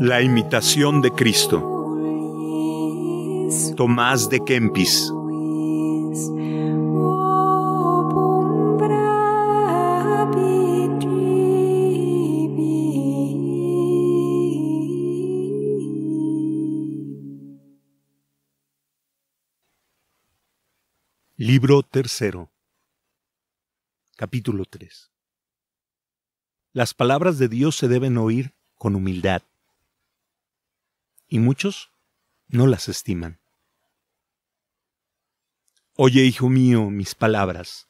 La imitación de Cristo. Tomás de Kempis. Libro tercero. Capítulo 3. Las palabras de Dios se deben oír con humildad. Y muchos no las estiman. Oye, hijo mío, mis palabras.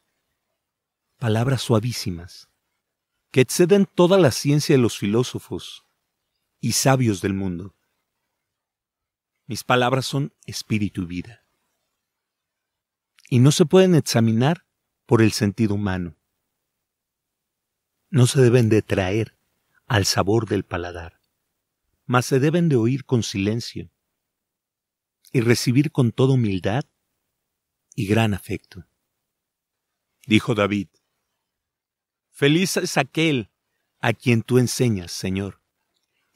Palabras suavísimas, que exceden toda la ciencia de los filósofos y sabios del mundo. Mis palabras son espíritu y vida y no se pueden examinar por el sentido humano. No se deben de traer al sabor del paladar, mas se deben de oír con silencio y recibir con toda humildad y gran afecto. Dijo David, Feliz es aquel a quien tú enseñas, Señor,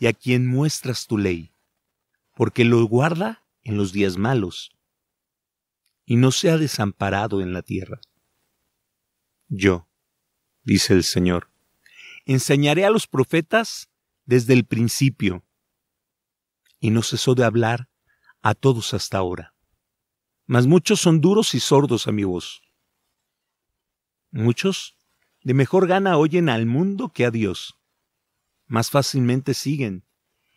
y a quien muestras tu ley, porque lo guarda en los días malos y no sea desamparado en la tierra. Yo, dice el Señor, enseñaré a los profetas desde el principio, y no cesó de hablar a todos hasta ahora. Mas muchos son duros y sordos a mi voz. Muchos de mejor gana oyen al mundo que a Dios. Más fácilmente siguen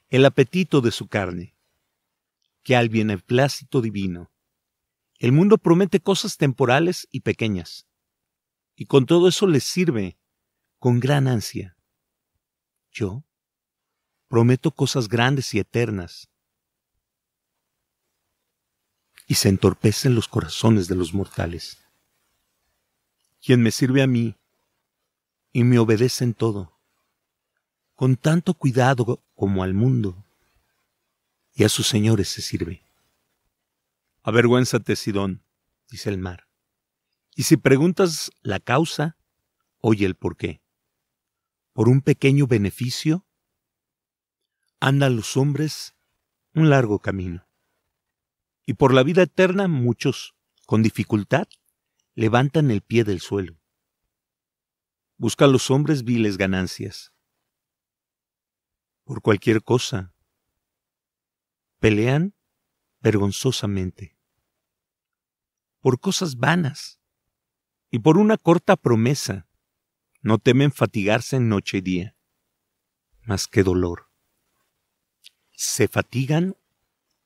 el apetito de su carne que al plácito divino. El mundo promete cosas temporales y pequeñas, y con todo eso les sirve con gran ansia. Yo prometo cosas grandes y eternas, y se entorpecen los corazones de los mortales. Quien me sirve a mí y me obedece en todo, con tanto cuidado como al mundo, y a sus señores se sirve. Avergüénzate, Sidón, dice el mar. Y si preguntas la causa, oye el por qué. ¿Por un pequeño beneficio? Andan los hombres un largo camino. Y por la vida eterna muchos, con dificultad, levantan el pie del suelo. Buscan los hombres viles ganancias. Por cualquier cosa. Pelean vergonzosamente, por cosas vanas y por una corta promesa. No temen fatigarse en noche y día, más que dolor. Se fatigan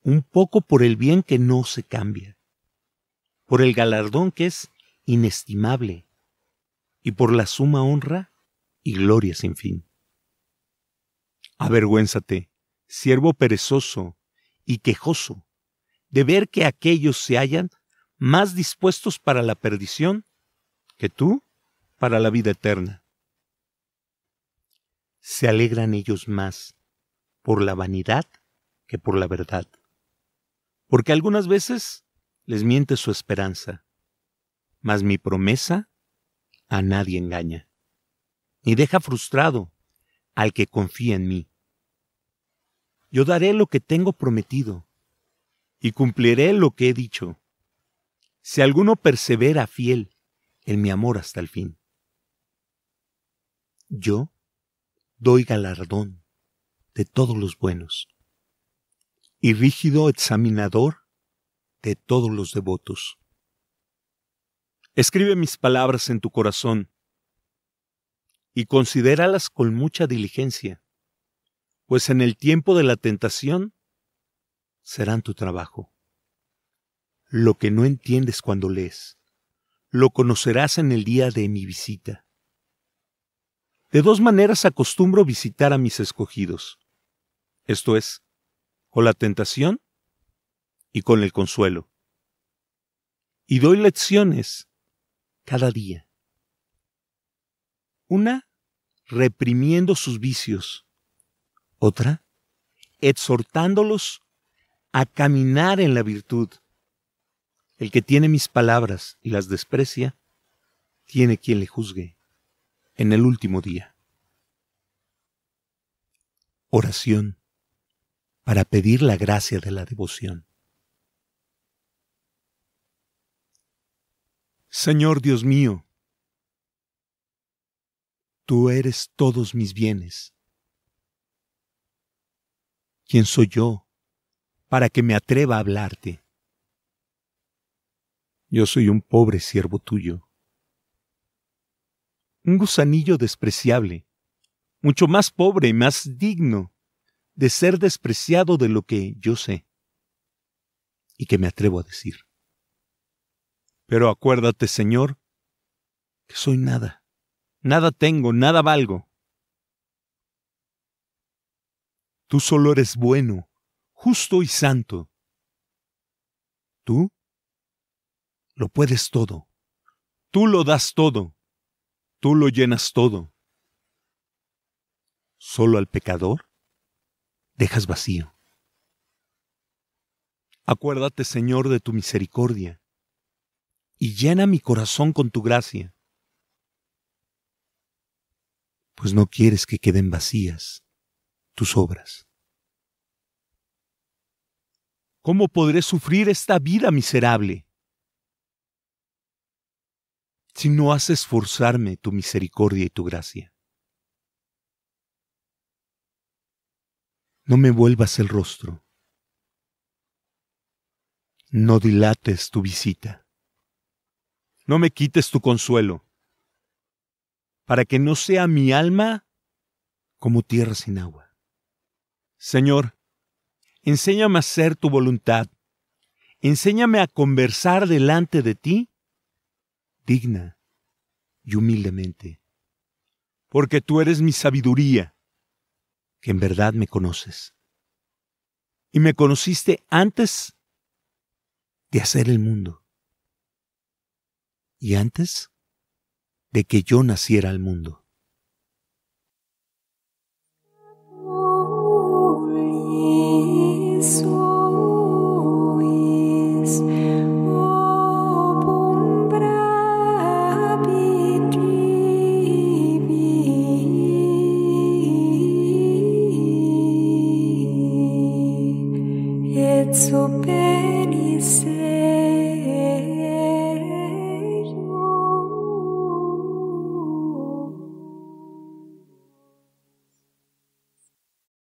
un poco por el bien que no se cambia, por el galardón que es inestimable y por la suma honra y gloria sin fin. Avergüénzate, siervo perezoso y quejoso, de ver que aquellos se hallan más dispuestos para la perdición que tú para la vida eterna. Se alegran ellos más por la vanidad que por la verdad, porque algunas veces les miente su esperanza, mas mi promesa a nadie engaña, ni deja frustrado al que confía en mí. Yo daré lo que tengo prometido, y cumpliré lo que he dicho. Si alguno persevera fiel en mi amor hasta el fin, yo doy galardón de todos los buenos y rígido examinador de todos los devotos. Escribe mis palabras en tu corazón y considéralas con mucha diligencia, pues en el tiempo de la tentación serán tu trabajo. Lo que no entiendes cuando lees, lo conocerás en el día de mi visita. De dos maneras acostumbro visitar a mis escogidos, esto es, con la tentación y con el consuelo. Y doy lecciones cada día. Una, reprimiendo sus vicios. Otra, exhortándolos a caminar en la virtud. El que tiene mis palabras y las desprecia, tiene quien le juzgue en el último día. Oración para pedir la gracia de la devoción. Señor Dios mío, tú eres todos mis bienes. ¿Quién soy yo para que me atreva a hablarte. Yo soy un pobre siervo tuyo. Un gusanillo despreciable, mucho más pobre, y más digno de ser despreciado de lo que yo sé y que me atrevo a decir. Pero acuérdate, Señor, que soy nada, nada tengo, nada valgo. Tú solo eres bueno, justo y santo. Tú lo puedes todo. Tú lo das todo. Tú lo llenas todo. Solo al pecador dejas vacío. Acuérdate, Señor, de tu misericordia, y llena mi corazón con tu gracia, pues no quieres que queden vacías tus obras. ¿Cómo podré sufrir esta vida miserable? Si no haces esforzarme tu misericordia y tu gracia. No me vuelvas el rostro. No dilates tu visita. No me quites tu consuelo, para que no sea mi alma como tierra sin agua. Señor, Enséñame a hacer tu voluntad. Enséñame a conversar delante de ti digna y humildemente, porque tú eres mi sabiduría, que en verdad me conoces. Y me conociste antes de hacer el mundo, y antes de que yo naciera al mundo.